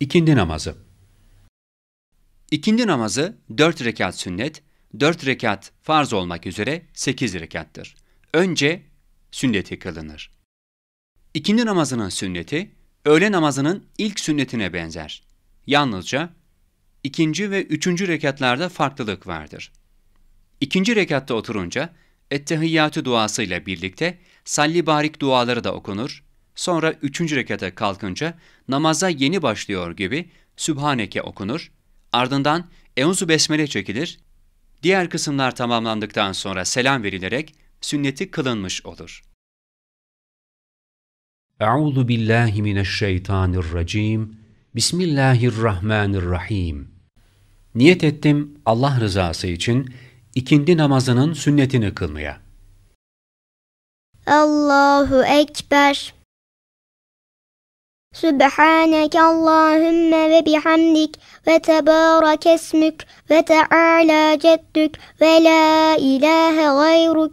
İkindi namazı İkindi namazı 4 rekat sünnet, 4 rekat farz olmak üzere 8 rekattır. Önce sünneti kılınır. İkindi namazının sünneti, öğle namazının ilk sünnetine benzer. Yalnızca ikinci ve üçüncü rekatlarda farklılık vardır. İkinci rekatta oturunca, Ettehiyyatü duasıyla birlikte salli barik duaları da okunur sonra üçüncü rekata kalkınca namaza yeni başlıyor gibi Sübhaneke okunur, ardından Euzu Besmele çekilir, diğer kısımlar tamamlandıktan sonra selam verilerek sünneti kılınmış olur. Euzu billahi mineşşeytanirracim. Bismillahirrahmanirrahim. Niyet ettim Allah rızası için ikindi namazının sünnetini kılmaya. Allahu Ekber. Subhaneke Allahümme ve bihamdik ve tebarek esmük ve teala ceddük ve la ilahe gayruk.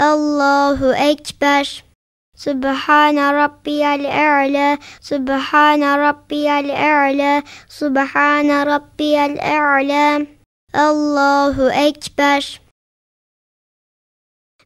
الله أكبر سبحان ربي الأعلى سبحان ربي الأعلى سبحان ربي الأعلى الله أكبر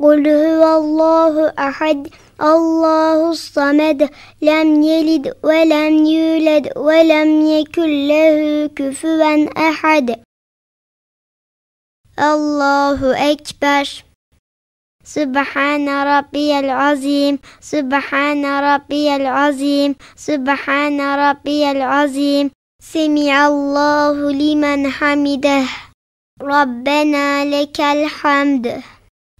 قل هو الله أحد الله الصمد لم يلد ولم يولد ولم يكن له كفوا أحد الله أكبر سبحان ربي العظيم سبحان ربي العظيم سبحان ربي العظيم سمع الله لمن حمده ربنا لك الحمد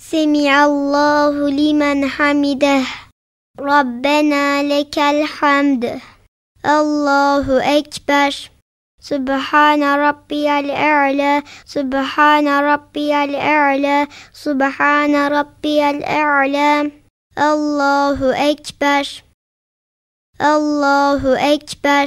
سمع الله لمن حمده ربنا لك الحمد الله أكبر سبحان ربي الأعلى سبحان ربي الأعلى سبحان ربي الأعلى الله أكبر الله أكبر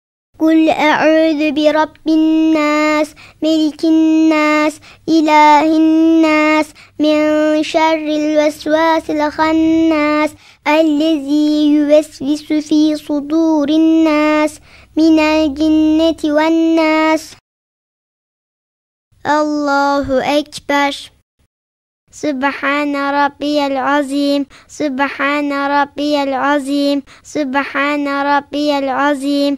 قل أعوذ برب الناس ملك الناس إله الناس من شر الوسواس الخناس الذي يوسوس في صدور الناس من الجنة والناس الله أكبر سبحان ربي العظيم سبحان ربي العظيم سبحان ربي العظيم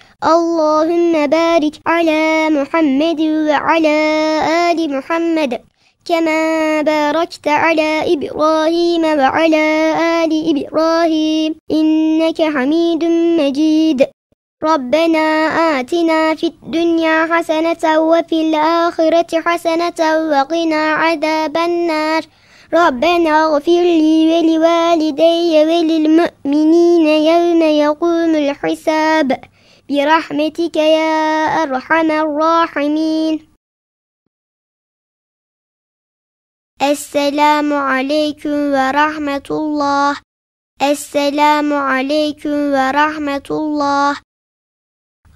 اللهم بارك على محمد وعلى آل محمد كما باركت على إبراهيم وعلى آل إبراهيم إنك حميد مجيد ربنا آتنا في الدنيا حسنة وفي الآخرة حسنة وقنا عذاب النار ربنا اغفر لي ولوالدي وللمؤمنين يوم يقوم الحساب برحمتك يا أرحم الراحمين السلام عليكم ورحمة الله السلام عليكم ورحمة الله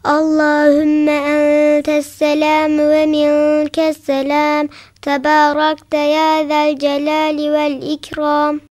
اللهم أنت السلام ومنك السلام تباركت يا ذا الجلال والإكرام